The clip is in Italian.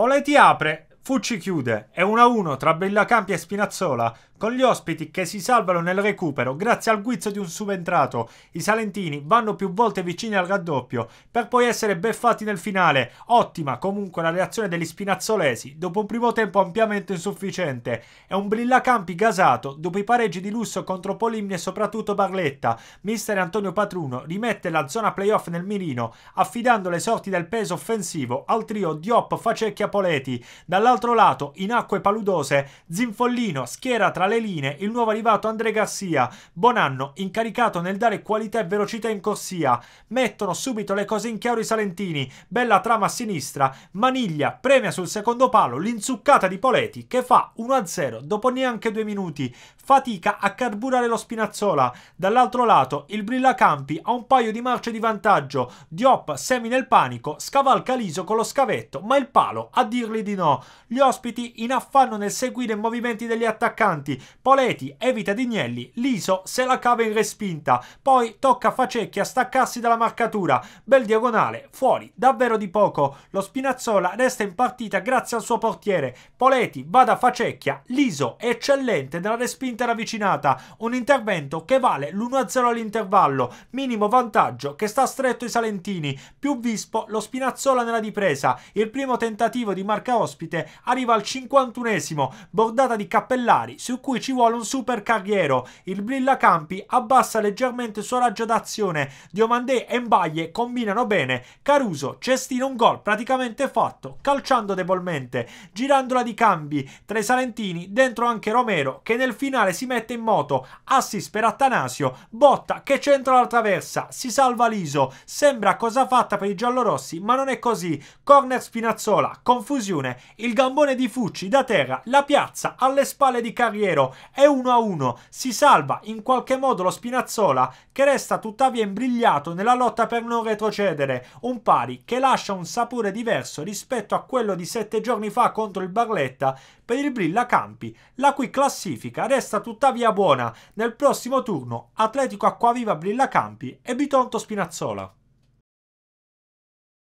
Poi lei ti apre Fucci chiude, è 1-1 tra Bellacampi e Spinazzola, con gli ospiti che si salvano nel recupero grazie al guizzo di un subentrato. I salentini vanno più volte vicini al raddoppio, per poi essere beffati nel finale. Ottima comunque la reazione degli spinazzolesi, dopo un primo tempo ampiamente insufficiente. È un Brillacampi gasato, dopo i pareggi di lusso contro Polimni e soprattutto Barletta. Mister Antonio Patruno rimette la zona playoff nel mirino, affidando le sorti del peso offensivo al trio Diop, Facecchia, Poleti. Dalla Dall'altro lato, in acque paludose, Zinfollino schiera tra le linee il nuovo arrivato André Garcia, Bonanno incaricato nel dare qualità e velocità in corsia. Mettono subito le cose in chiaro i salentini, bella trama a sinistra, Maniglia premia sul secondo palo l'inzuccata di Poleti che fa 1-0 dopo neanche due minuti. Fatica a carburare lo Spinazzola. Dall'altro lato, il Brillacampi ha un paio di marce di vantaggio. Diop semi nel panico, scavalca Liso con lo scavetto, ma il palo a dirgli di no. Gli ospiti in affanno nel seguire i movimenti degli attaccanti. Poleti evita Dignelli, Liso se la cava in respinta, poi tocca a Facecchia staccarsi dalla marcatura. Bel diagonale, fuori, davvero di poco. Lo Spinazzola resta in partita grazie al suo portiere. Poleti va da Facecchia, Liso eccellente nella respinta ravvicinata. Un intervento che vale l'1-0 all'intervallo, minimo vantaggio che sta stretto i Salentini. Più Vispo lo Spinazzola nella ripresa. Il primo tentativo di marca ospite arriva al 51esimo, bordata di Cappellari, su cui ci vuole un super carriero. Il Brilla Campi abbassa leggermente il suo raggio d'azione. Diomandé e Mbaglie combinano bene. Caruso cestina un gol praticamente fatto, calciando debolmente, girandola di cambi tra i Salentini, dentro anche Romero, che nel finale si mette in moto. Assis per Attanasio, botta che centra la traversa, si salva Liso. Sembra cosa fatta per i giallorossi, ma non è così. Corner Spinazzola, confusione, il gambino Zambone di Fucci da terra, la piazza alle spalle di Carriero è 1-1, a si salva in qualche modo lo Spinazzola che resta tuttavia imbrigliato nella lotta per non retrocedere, un pari che lascia un sapore diverso rispetto a quello di sette giorni fa contro il Barletta per il Brilla Campi, la cui classifica resta tuttavia buona nel prossimo turno Atletico Acquaviva Brilla Campi e Bitonto Spinazzola.